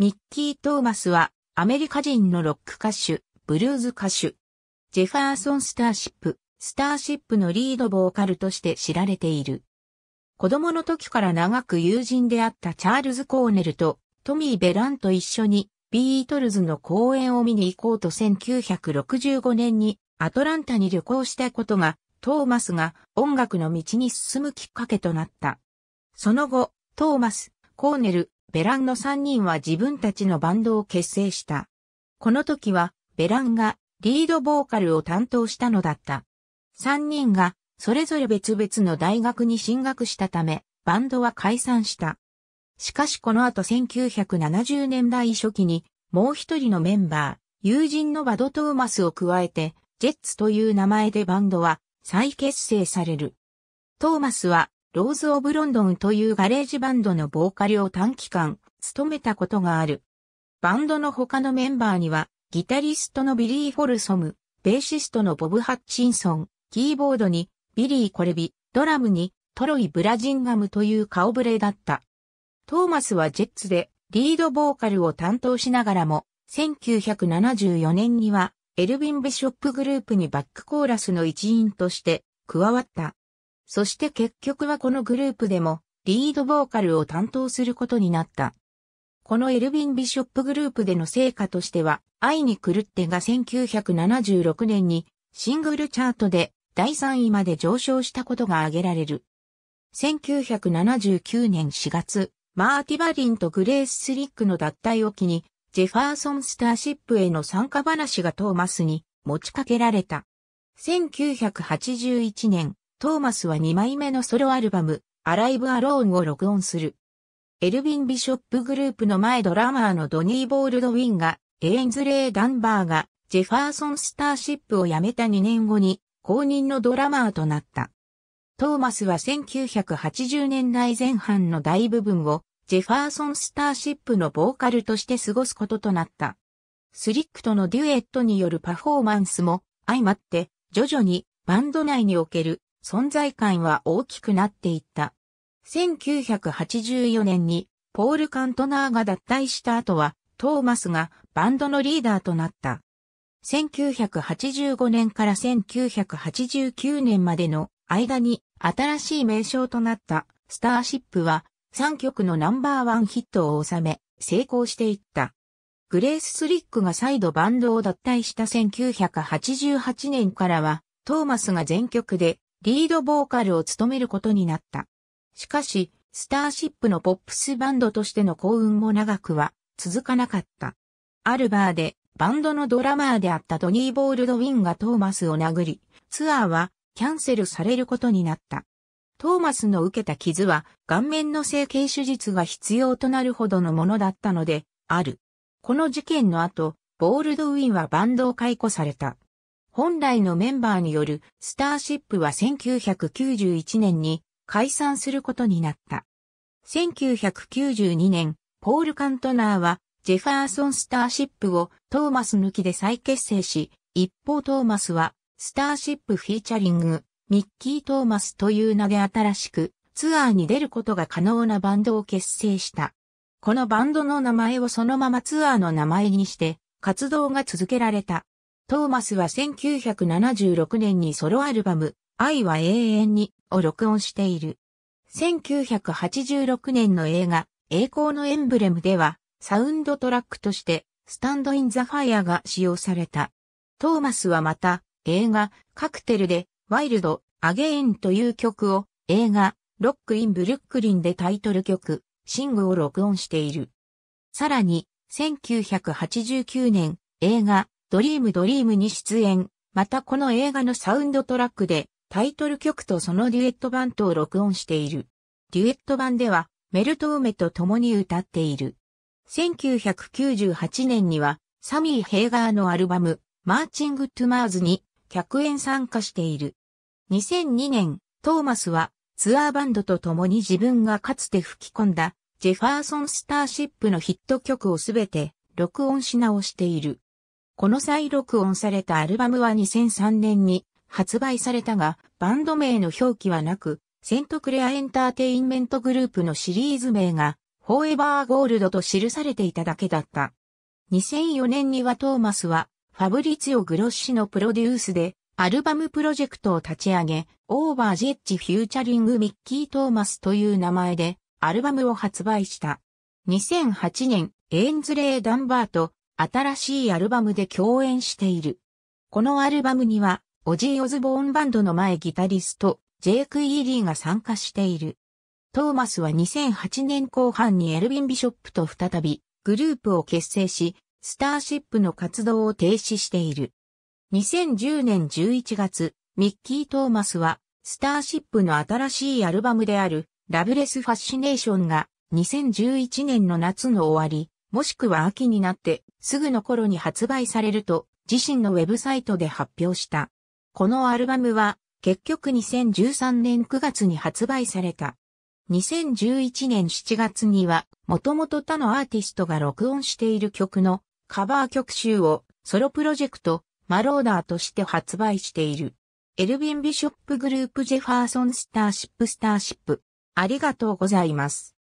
ミッキー・トーマスはアメリカ人のロック歌手、ブルーズ歌手。ジェファーソン・スターシップ、スターシップのリードボーカルとして知られている。子供の時から長く友人であったチャールズ・コーネルとトミー・ベランと一緒にビートルズの公演を見に行こうと1965年にアトランタに旅行したことがトーマスが音楽の道に進むきっかけとなった。その後、トーマス、コーネル、ベランの3人は自分たちのバンドを結成した。この時は、ベランがリードボーカルを担当したのだった。3人が、それぞれ別々の大学に進学したため、バンドは解散した。しかしこの後1970年代初期に、もう一人のメンバー、友人のバド・トーマスを加えて、ジェッツという名前でバンドは再結成される。トーマスはローズ・オブ・ロンドンというガレージバンドのボーカルを短期間、務めたことがある。バンドの他のメンバーには、ギタリストのビリー・フォルソム、ベーシストのボブ・ハッチンソン、キーボードに、ビリー・コレビ、ドラムに、トロイ・ブラジンガムという顔ぶれだった。トーマスはジェッツで、リードボーカルを担当しながらも、1974年には、エルヴィン・ビショップグループにバックコーラスの一員として加わった。そして結局はこのグループでもリードボーカルを担当することになった。このエルヴィン・ビショップグループでの成果としては、愛に狂ってが1976年にシングルチャートで第3位まで上昇したことが挙げられる。1979年4月、マーティバリンとグレース・スリックの脱退を機に、ジェファーソン・スターシップへの参加話がトーマスに持ちかけられた。1981年、トーマスは2枚目のソロアルバム、アライブ・アローンを録音する。エルヴィン・ビショップグループの前ドラマーのドニー・ボールドウィンが、エインズレイ・ダンバーが、ジェファーソン・スターシップを辞めた2年後に、公認のドラマーとなった。トーマスは1980年代前半の大部分を、ジェファーソン・スターシップのボーカルとして過ごすこととなった。スリックとのデュエットによるパフォーマンスも、相まって、徐々にバンド内における存在感は大きくなっていった。1984年にポール・カントナーが脱退した後はトーマスがバンドのリーダーとなった。1985年から1989年までの間に新しい名称となったスターシップは3曲のナンバーワンヒットを収め成功していった。グレース・スリックが再度バンドを脱退した1988年からはトーマスが全曲でリードボーカルを務めることになった。しかし、スターシップのポップスバンドとしての幸運も長くは続かなかった。アルバーでバンドのドラマーであったトニー・ボールドウィンがトーマスを殴り、ツアーはキャンセルされることになった。トーマスの受けた傷は顔面の整形手術が必要となるほどのものだったので、ある。この事件の後、ボールドウィンはバンドを解雇された。本来のメンバーによるスターシップは1991年に解散することになった。1992年、ポール・カントナーはジェファーソン・スターシップをトーマス抜きで再結成し、一方トーマスはスターシップフィーチャリング、ミッキー・トーマスという名で新しくツアーに出ることが可能なバンドを結成した。このバンドの名前をそのままツアーの名前にして活動が続けられた。トーマスは1976年にソロアルバム、愛は永遠にを録音している。1986年の映画、栄光のエンブレムでは、サウンドトラックとして、スタンドインザファイアが使用された。トーマスはまた、映画、カクテルで、ワイルド、アゲインという曲を、映画、ロックインブルックリンでタイトル曲、シングを録音している。さらに、1989年、映画、ドリームドリームに出演、またこの映画のサウンドトラックでタイトル曲とそのデュエット版とを録音している。デュエット版ではメルトウメと共に歌っている。1998年にはサミー・ヘイガーのアルバムマーチング・トゥ・マーズに客演参加している。2002年、トーマスはツアーバンドと共に自分がかつて吹き込んだジェファーソン・スターシップのヒット曲をすべて録音し直している。この再録音されたアルバムは2003年に発売されたが、バンド名の表記はなく、セントクレアエンターテインメントグループのシリーズ名が、フォーエバーゴールドと記されていただけだった。2004年にはトーマスは、ファブリツィオ・グロッシのプロデュースで、アルバムプロジェクトを立ち上げ、オーバージェッジフューチャリングミッキー・トーマスという名前で、アルバムを発売した。2008年、エンズレイ・ダンバーと新しいアルバムで共演している。このアルバムには、オジー・オズボーンバンドの前ギタリスト、ジェイク・イーリーが参加している。トーマスは2008年後半にエルヴィン・ビショップと再び、グループを結成し、スターシップの活動を停止している。2010年11月、ミッキー・トーマスは、スターシップの新しいアルバムである、ラブレス・ファッシネーションが、2011年の夏の終わり、もしくは秋になってすぐの頃に発売されると自身のウェブサイトで発表した。このアルバムは結局2013年9月に発売された。2011年7月には、もともと他のアーティストが録音している曲のカバー曲集をソロプロジェクトマローダーとして発売している。エルヴィン・ビショップグループジェファーソン・スターシップ・スターシップ。ありがとうございます。